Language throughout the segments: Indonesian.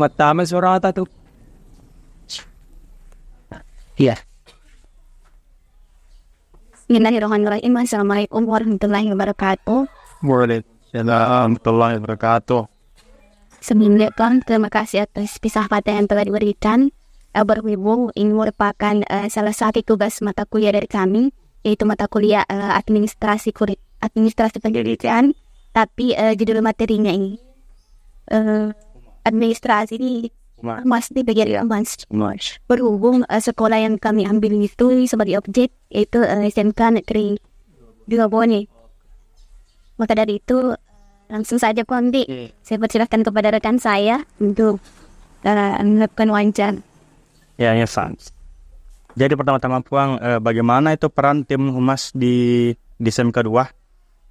मत हो रहा था तो Iya. Bismillahirrahmanirrahim. Assalamualaikum warahmatullahi wabarakatuh. Waalaikumsalam warahmatullahi wabarakatuh. Sebelumnya kan terima kasih atas pisah patah yang telah diberikan. Berhubung ini merupakan eh, salah satu tugas mata kuliah dari kami, yaitu mata kuliah eh, administrasi kurit administrasi pendidikan, tapi eh, judul materinya ini administrasi di Mas di bagian iya. Mas berhubung uh, sekolah yang kami ambil itu sebagai objek itu uh, eh, SMK Negeri Bilabone. Maka dari itu langsung saja kondi Yeah. Saya persilahkan kepada rekan saya untuk uh, melakukan wawancara. Ya, ya, Sans. Jadi pertama-tama Puang, uh, bagaimana itu peran tim humas di di SMK kedua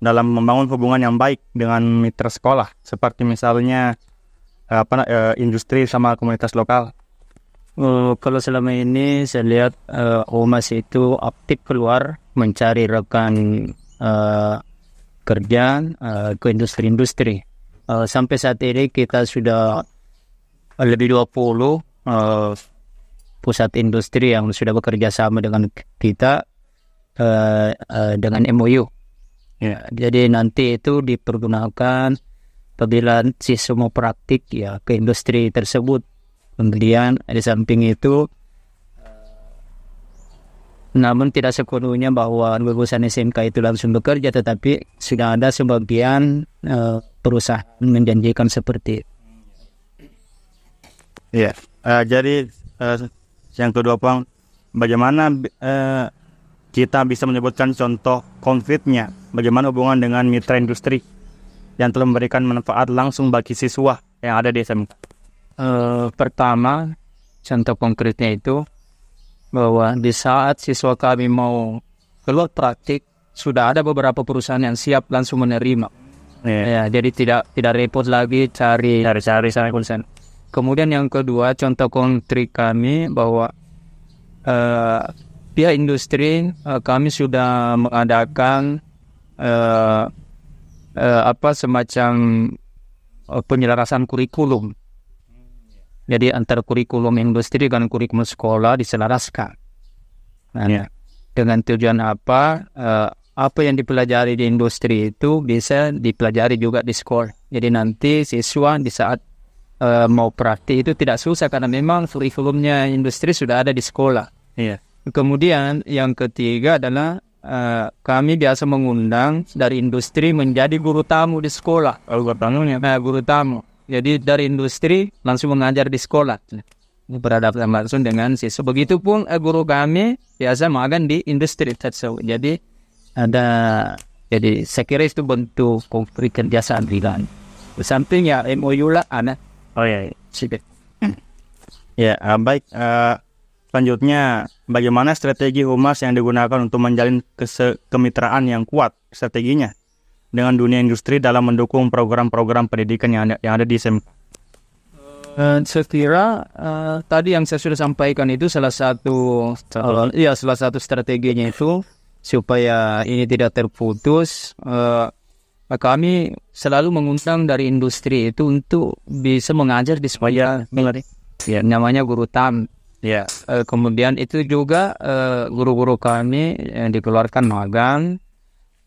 dalam membangun hubungan yang baik dengan mitra sekolah, seperti misalnya Eh, apa uh, industri sama komunitas lokal? Uh, kalau selama ini saya lihat uh, Omas itu aktif keluar mencari rekan uh, kerja uh, ke industri-industri. Uh, sampai saat ini kita sudah lebih 20 uh, pusat industri yang sudah bekerja sama dengan kita uh, uh, dengan MOU. Yeah. Jadi nanti itu dipergunakan apabila si semua praktik ya ke industri tersebut kemudian di samping itu eh, namun tidak sepenuhnya bahwa lulusan SMK itu langsung bekerja tetapi sudah ada sebagian uh, perusahaan menjanjikan seperti ya yeah. uh, jadi uh, yang kedua Bang bagaimana uh, kita bisa menyebutkan contoh konfliknya bagaimana hubungan dengan mitra industri yang telah memberikan manfaat langsung bagi siswa yang ada di SMK? Uh, eh, pertama, contoh konkretnya itu bahwa di saat siswa kami mau keluar praktik, sudah ada beberapa perusahaan yang siap langsung menerima. Yeah. Ya, jadi tidak tidak repot lagi cari cari-cari sana konsen. Kemudian yang kedua, contoh konkret kami bahwa uh, pihak industri uh, kami sudah mengadakan uh, eh, apa semacam eh, penyelarasan kurikulum. Jadi antar kurikulum industri dengan kurikulum sekolah diselaraskan. Nah, yeah. Dengan tujuan apa? Eh, apa yang dipelajari di industri itu bisa dipelajari juga di sekolah. Jadi nanti siswa di saat uh, mau praktik itu tidak susah karena memang kurikulumnya industri sudah ada di sekolah. Iya. Kemudian yang ketiga adalah uh, kami biasa mengundang dari industri menjadi guru tamu di sekolah. Oh, guru tamu ya? Nah, guru tamu. Jadi dari industri langsung mengajar di sekolah. Berhadapan langsung dengan siswa. Begitupun uh, eh, guru kami biasa makan di industri tersebut. Jadi ada jadi saya kira itu bentuk konflik kerjasama bilang. Samping ya MOU lah anak. Oh iya, iya. ya, sih. Ya, baik. Uh, selanjutnya bagaimana strategi humas yang digunakan untuk menjalin kemitraan yang kuat strateginya dengan dunia industri dalam mendukung program-program pendidikan yang ada, yang ada di SMK? Uh, eh, saya kira uh, eh, tadi yang saya sudah sampaikan itu salah satu uh, ya salah satu strateginya itu supaya ini tidak terputus uh, kami selalu mengundang dari industri itu untuk bisa mengajar di supaya ya, namanya guru tam Ya, eh, kemudian itu juga eh, guru-guru kami yang dikeluarkan magang.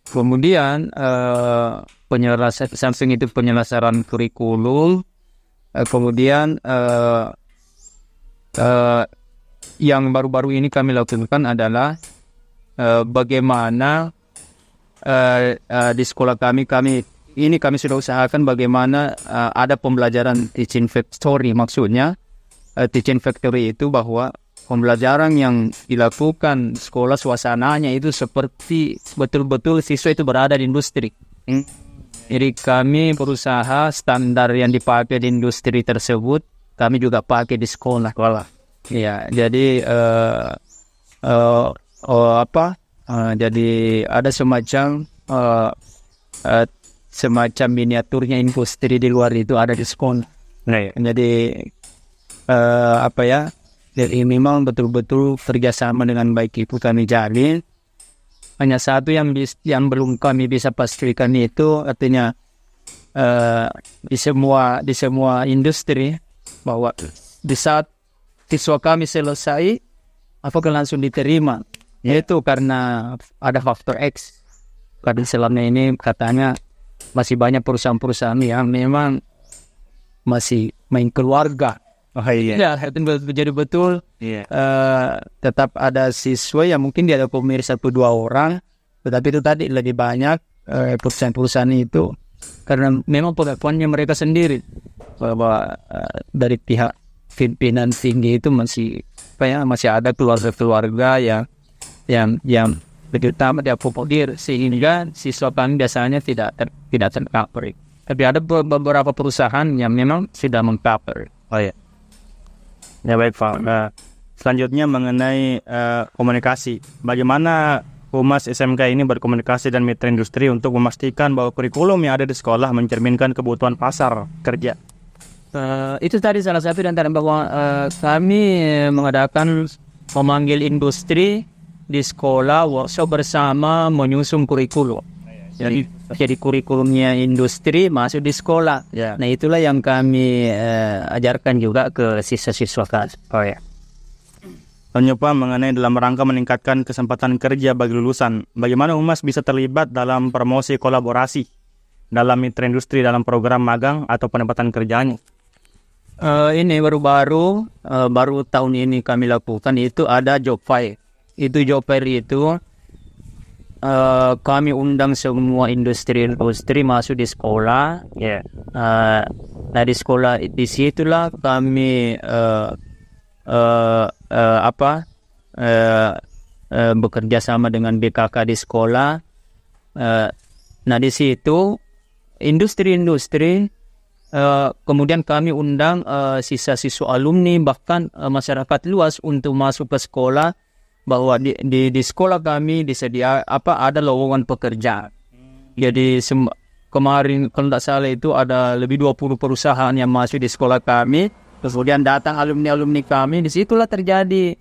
Kemudian eh, penyelesaian samping itu penyelesaian kurikulum. Eh, kemudian eh, eh, yang baru-baru ini kami lakukan adalah eh, bagaimana eh, eh, di sekolah kami kami ini kami sudah usahakan bagaimana eh, ada pembelajaran teaching factory maksudnya uh, teaching factory itu bahwa pembelajaran yang dilakukan sekolah suasananya itu seperti betul-betul siswa itu berada di industri. Hmm. Jadi kami berusaha standar yang dipakai di industri tersebut kami juga pakai di sekolah. Sekolah. Iya, jadi uh, uh, uh, apa? Uh, jadi ada semacam uh, uh, semacam miniaturnya industri di luar itu ada di sekolah. Nah, ya. Jadi uh, apa ya jadi memang betul-betul kerjasama dengan baik itu kami jalin hanya satu yang bis, yang belum kami bisa pastikan itu artinya uh, di semua di semua industri bahwa di saat siswa kami selesai apakah langsung diterima yeah. yaitu karena ada faktor X karena selama ini katanya masih banyak perusahaan-perusahaan yang memang masih main keluarga Oh iya. Ya, itu jadi betul. Iya. Uh, tetap ada siswa yang mungkin dia ada pemirsa satu dua orang, tetapi itu tadi lebih banyak uh, perusahaan-perusahaan itu karena memang pengakuannya mereka sendiri bahwa uh, dari pihak pimpinan tinggi itu masih kayak masih ada keluarga-keluarga yang yang yang lebih utama dia populer sehingga siswa kami biasanya tidak ter, tidak tercover. Tapi ada beberapa perusahaan yang memang sudah mengcover. Oh iya. Ya baik Pak. Nah, selanjutnya mengenai uh, komunikasi, bagaimana Humas SMK ini berkomunikasi dan mitra industri untuk memastikan bahwa kurikulum yang ada di sekolah mencerminkan kebutuhan pasar kerja. Uh, itu tadi salah satu dan antara bahwa uh, kami mengadakan memanggil industri di sekolah workshop bersama menyusun kurikulum jadi jadi kurikulumnya industri masuk di sekolah. Ya. Nah itulah yang kami uh, ajarkan juga ke siswa-siswa kelas. Oh ya. Tanya Pak mengenai dalam rangka meningkatkan kesempatan kerja bagi lulusan, bagaimana UMAS bisa terlibat dalam promosi kolaborasi dalam mitra industri dalam program magang atau penempatan kerjanya? Uh, ini baru-baru uh, baru tahun ini kami lakukan itu ada job fair. Itu job fair itu uh, kami undang semua industri-industri masuk di sekolah. Ya. Yeah. Uh, nah di sekolah di situlah kami uh, uh, uh, apa uh, uh, bekerja sama dengan BKK di sekolah. Uh, nah di situ industri-industri Uh, kemudian kami undang uh, sisa-siswa alumni bahkan uh, masyarakat luas untuk masuk ke sekolah bahwa di, di di sekolah kami disedia apa ada lowongan pekerja hmm. Jadi sem, kemarin kalau tidak salah itu ada lebih 20 perusahaan yang masuk di sekolah kami. Kemudian datang alumni-alumni kami, disitulah terjadi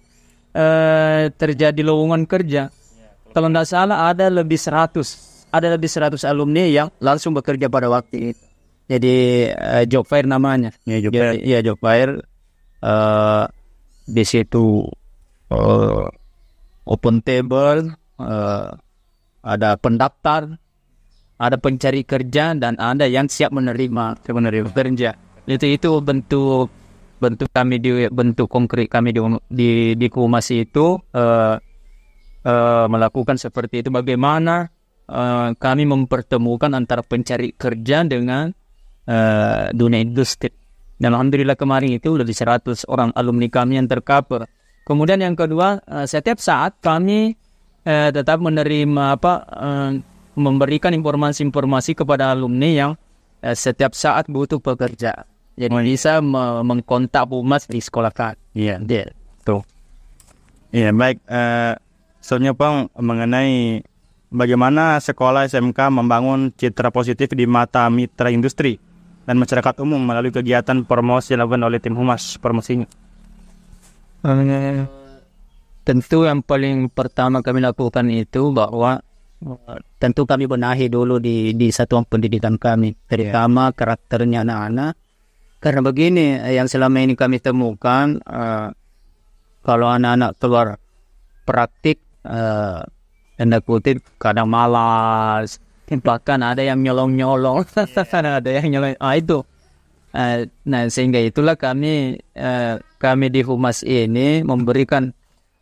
eh, terjadi lowongan kerja. Ya, kalau tidak salah ada lebih 100 ada lebih 100 alumni yang langsung bekerja pada waktu itu. Jadi uh, eh, job fair namanya. Ya job fair. Ya, ya job fair. Uh, di situ uh, open table, uh, ada pendaftar, ada pencari kerja dan ada yang siap menerima menerima kerja. Itu itu bentuk bentuk kami di bentuk konkret kami di di, di Kumas itu uh, uh, melakukan seperti itu. Bagaimana uh, kami mempertemukan antara pencari kerja dengan uh, dunia industri. Dan alhamdulillah kemarin itu lebih 100 orang alumni kami yang tercover Kemudian yang kedua, eh, setiap saat kami eh, tetap menerima apa eh, memberikan informasi-informasi kepada alumni yang eh, setiap saat butuh pekerja. Jadi oh, iya. bisa me mengkontak humas di sekolah kami. Iya, yeah. tuh. Iya yeah, baik. Uh, eh, soalnya bang mengenai bagaimana sekolah SMK membangun citra positif di mata mitra industri dan masyarakat umum melalui kegiatan promosi yang dilakukan oleh tim humas promosinya tentu yang paling pertama kami lakukan itu bahwa tentu kami benahi dulu di di satuan pendidikan kami terutama yeah. karakternya anak-anak karena begini yang selama ini kami temukan uh, kalau anak-anak keluar praktik uh, kutip kadang malas bahkan ada yang nyolong-nyolong yeah. ada yang nyolong ah itu Eh, nah sehingga itulah kami uh, kami di humas ini memberikan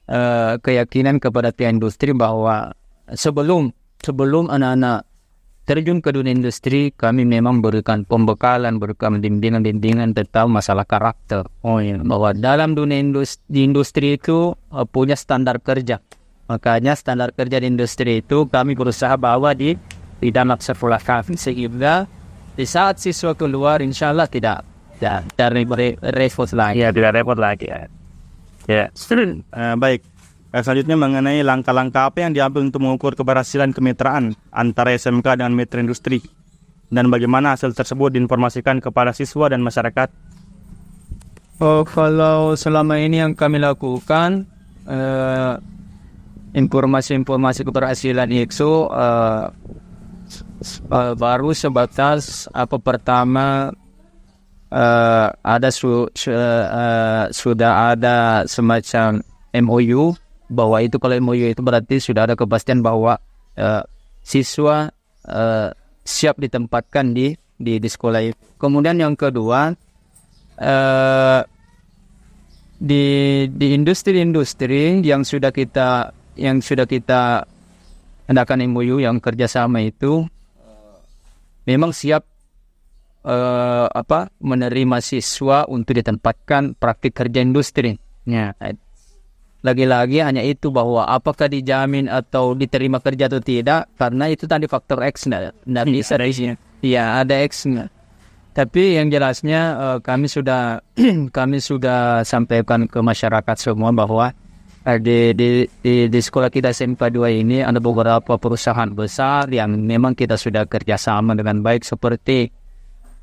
uh, keyakinan kepada pihak industri bahwa sebelum sebelum anak-anak terjun ke dunia industri kami memang berikan pembekalan berikan bimbingan-bimbingan tentang masalah karakter oh, iya. bahwa dalam dunia industri, industri itu uh, punya standar kerja makanya standar kerja di industri itu kami berusaha bawa di di dalam sekolah kami sehingga di saat siswa keluar insya Allah tidak dari repot lagi ya tidak repot lagi ya ya uh, baik eh, selanjutnya mengenai langkah-langkah apa yang diambil untuk mengukur keberhasilan kemitraan antara SMK dengan mitra industri dan bagaimana hasil tersebut diinformasikan kepada siswa dan masyarakat oh kalau selama ini yang kami lakukan eh, informasi-informasi keberhasilan IXO uh, uh, baru sebatas apa pertama uh, ada su, su, uh, sudah ada semacam MOU bahwa itu kalau MOU itu berarti sudah ada kepastian bahwa uh, siswa uh, siap ditempatkan di di di sekolah itu. Kemudian yang kedua uh, di di industri-industri yang sudah kita yang sudah kita hendakkan MOU yang kerjasama itu memang siap uh, apa menerima siswa untuk ditempatkan praktik kerja industri. Ya. Nah, lagi-lagi hanya itu bahwa apakah dijamin atau diterima kerja atau tidak karena itu tadi faktor X tidak iya, bisa. Ada isinya. Ya ada X Tapi yang jelasnya uh, kami sudah kami sudah sampaikan ke masyarakat semua bahwa Eh, di, di, di, di sekolah kita SMK 2 ini ada beberapa perusahaan besar yang memang kita sudah kerjasama dengan baik seperti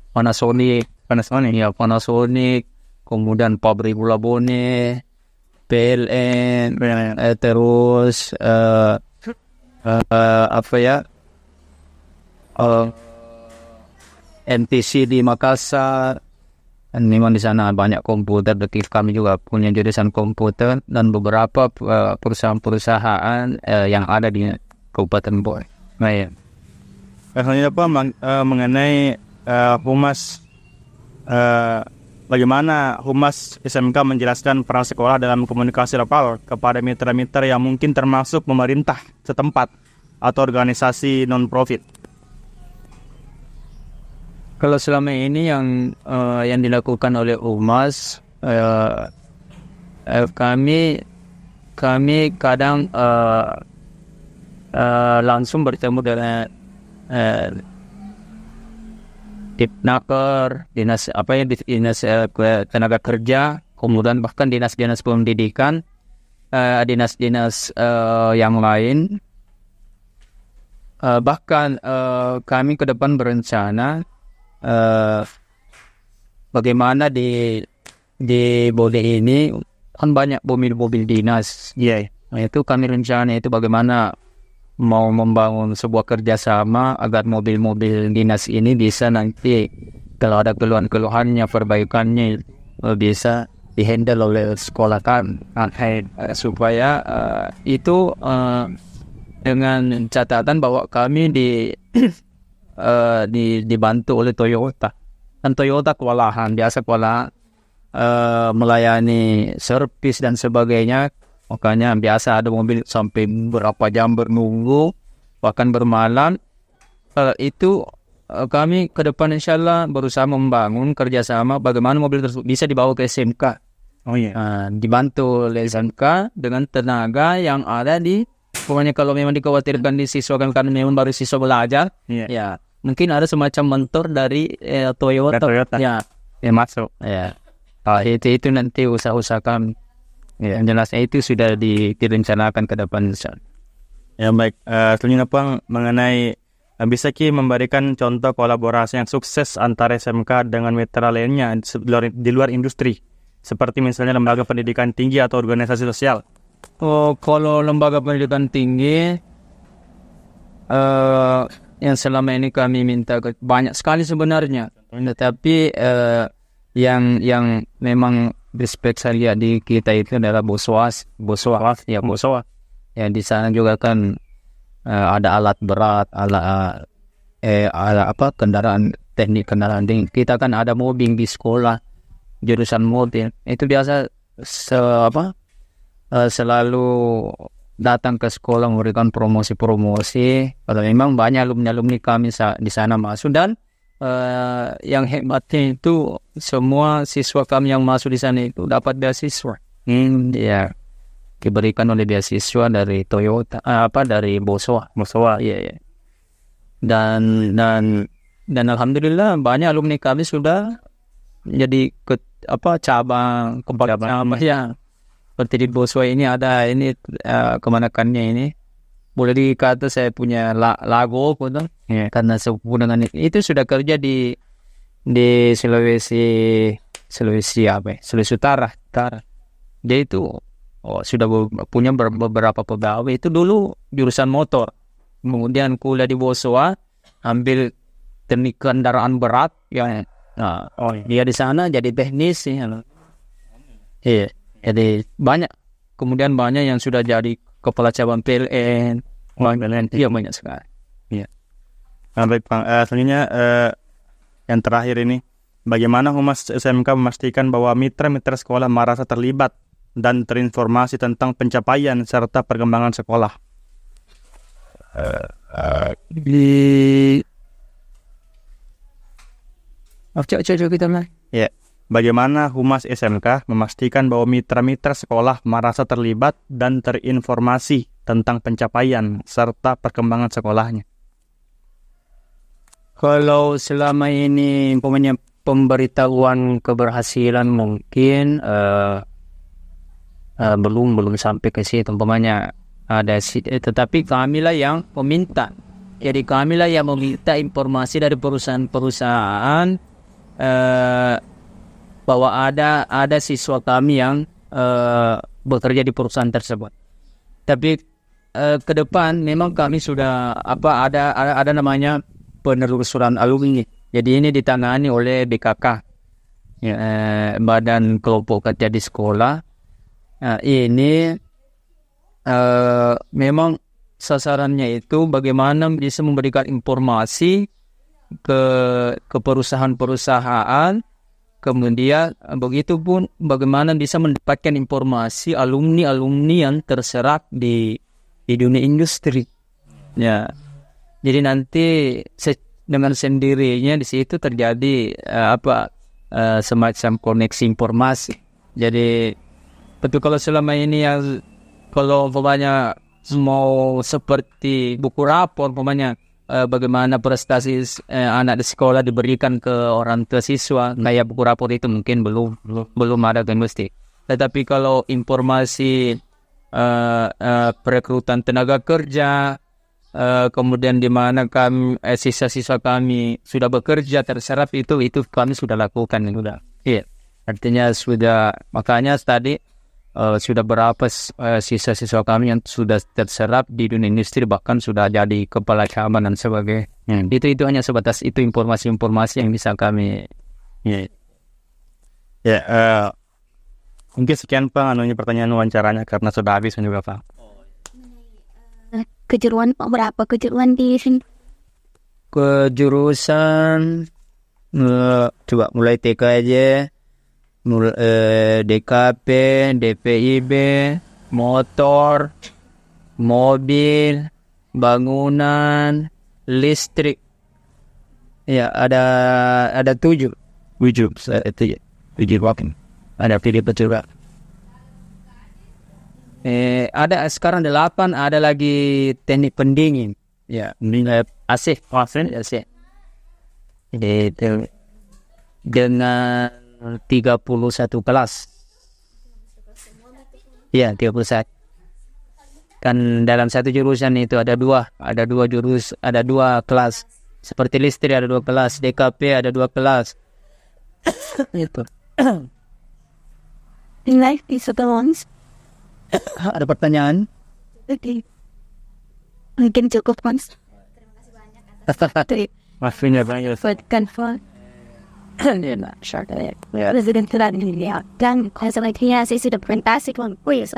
Panasonic, Panasonic ya Panasonic, kemudian pabrik Labone, PLN, PLN. Eh, terus uh, uh, apa ya uh, NTC di Makassar, memang di sana banyak komputer Kif kami juga punya jurusan komputer dan beberapa eh, perusahaan-perusahaan uh, yang ada di Kabupaten Boy. Nah, ya. Eh, selanjutnya apa uh, mengenai uh, humas uh, bagaimana humas SMK menjelaskan peran sekolah dalam komunikasi lokal kepada mitra-mitra yang mungkin termasuk pemerintah setempat atau organisasi non profit? Kalau selama ini yang uh, yang dilakukan oleh Umas uh, uh, kami kami kadang uh, uh, langsung bertemu dengan uh, Dipnaker, dinas apa ya dinas uh, tenaga kerja, kemudian bahkan dinas-dinas pendidikan, dinas-dinas uh, dinas -dinas, uh, yang lain. Uh, bahkan uh, kami ke depan berencana uh, bagaimana di di Bode ini kan banyak mobil-mobil dinas ya yeah. nah, itu kami rencana itu bagaimana mau membangun sebuah kerjasama agar mobil-mobil dinas ini bisa nanti kalau ada keluhan-keluhannya perbaikannya eh, bisa dihandle oleh sekolah kan nah, eh, supaya uh, itu uh, dengan catatan bahwa kami di Eh, di, dibantu oleh Toyota. Dan Toyota kewalahan, biasa kewalahan uh, melayani servis dan sebagainya. Makanya biasa ada mobil sampai berapa jam bernunggu, bahkan bermalam. Uh, itu uh, kami ke depan insya Allah berusaha membangun kerjasama bagaimana mobil tersebut bisa dibawa ke SMK. Oh iya. Yeah. Uh, dibantu oleh SMK dengan tenaga yang ada di pokoknya kalau memang dikhawatirkan di siswa kan karena memang baru siswa belajar, yeah. ya mungkin ada semacam mentor dari eh, Toyota. Toyota. Ya. ya masuk. Ya. Oh, itu itu nanti usaha-usahakan. Ya. Yang jelasnya itu sudah di, direncanakan ke depan. Ya baik. Uh, selanjutnya mengenai uh, bisa Ki memberikan contoh kolaborasi yang sukses antara SMK dengan mitra lainnya di luar, di luar industri seperti misalnya lembaga pendidikan tinggi atau organisasi sosial. Oh, kalau lembaga pendidikan tinggi uh, yang selama ini kami minta banyak sekali sebenarnya tetapi uh, yang yang memang respect saya lihat di kita itu adalah boswas boswas ya hmm. boswas yang di sana juga kan uh, ada alat berat ala eh ala apa kendaraan teknik kendaraan ding kita kan ada mobil di sekolah jurusan mobil itu biasa se apa uh, selalu datang ke sekolah memberikan promosi-promosi. Kalau memang banyak alumni-alumni kami di sana masuk dan uh, yang hebatnya itu semua siswa kami yang masuk di sana itu dapat beasiswa. Hmm, ya diberikan oleh beasiswa dari Toyota uh, apa dari Bosowa. Bosowa, iya. Yeah, yeah. Dan dan dan alhamdulillah banyak alumni kami sudah jadi ke apa cabang kepala cabang, cabang ya seperti di Boswa ini ada ini uh, eh, kemanakannya ini boleh dikata saya punya la lagu pun yeah. Iya. karena sepupu dengan itu sudah kerja di di Sulawesi Sulawesi apa ya? Sulawesi Utara Utara dia itu oh, sudah punya beberapa pegawai itu dulu jurusan motor kemudian kuliah di Boswa ambil teknik kendaraan berat yang nah, oh, iya. dia di sana jadi teknisi ya. iya yeah. Jadi banyak. Kemudian banyak yang sudah jadi kepala cabang PLN. Oh, PLN. Iya banyak sekali. Iya. Nah, baik Bang. Uh, selanjutnya uh, yang terakhir ini, bagaimana Humas SMK memastikan bahwa mitra-mitra sekolah merasa terlibat dan terinformasi tentang pencapaian serta perkembangan sekolah? Uh, uh, di... Oke, cok, kita mulai. Ya. Yeah. Bagaimana Humas SMK memastikan bahwa mitra-mitra sekolah merasa terlibat dan terinformasi tentang pencapaian serta perkembangan sekolahnya? Kalau selama ini punya pemberitahuan keberhasilan mungkin uh, uh, belum belum sampai ke situ umpamanya ada eh, tetapi lah yang meminta jadi lah yang meminta informasi dari perusahaan-perusahaan uh, bahwa ada ada siswa kami yang uh, bekerja di perusahaan tersebut. Tapi uh, ke depan memang kami sudah apa ada ada, ada namanya penelusuran alumni. Jadi ini ditangani oleh BKK uh, ya, eh, Badan Kelompok Kerja di Sekolah. Nah, ini uh, memang sasarannya itu bagaimana bisa memberikan informasi ke ke perusahaan-perusahaan Kemudian eh, begitu pun bagaimana bisa mendapatkan informasi alumni-alumni yang terserap di di dunia industri. Ya. Jadi nanti se dengan sendirinya di situ terjadi uh, apa uh, semacam koneksi informasi. Jadi tapi kalau selama ini yang kalau umpamanya mau seperti buku rapor umpamanya uh, bagaimana prestasi uh, anak di sekolah diberikan ke orang tua siswa hmm. kayak buku rapor itu mungkin belum belum, belum ada kan mesti tetapi kalau informasi uh, uh, perekrutan tenaga kerja uh, kemudian di mana kami eh, sisa-sisa kami sudah bekerja terserap itu itu kami sudah lakukan kan sudah iya yeah. artinya sudah makanya tadi uh, sudah berapa eh, sisa-sisa uh, kami yang sudah terserap di dunia industri bahkan sudah jadi kepala cabang dan sebagainya. Hmm. Itu itu hanya sebatas itu informasi-informasi yang bisa kami. Ya, yeah. Ya, yeah, uh, mungkin sekian pak anunya pertanyaan wawancaranya karena sudah habis kan juga pak. Kejuruan pak berapa kejuruan di sini? Kejurusan uh, coba mulai TK aja nul eh, DKP, DPIB, motor, mobil, bangunan, listrik. Ya, ada ada tujuh. Tujuh, tujuh, tujuh wakin. Ada pilih juga? Eh, ada sekarang delapan, ada lagi teknik pendingin. Ya, nilai AC, AC, AC. Itu eh, dengan 31 kelas. Ya, 31. Kan dalam satu jurusan itu ada dua, ada dua jurus, ada dua kelas. Seperti listrik ada dua kelas, DKP ada dua kelas. itu. Life is Ada pertanyaan? Mungkin cukup, Mas. Terima kasih banyak. Maafin ya, Bang kan, Shark. Then, as an idea, is it a fantastic one? Please.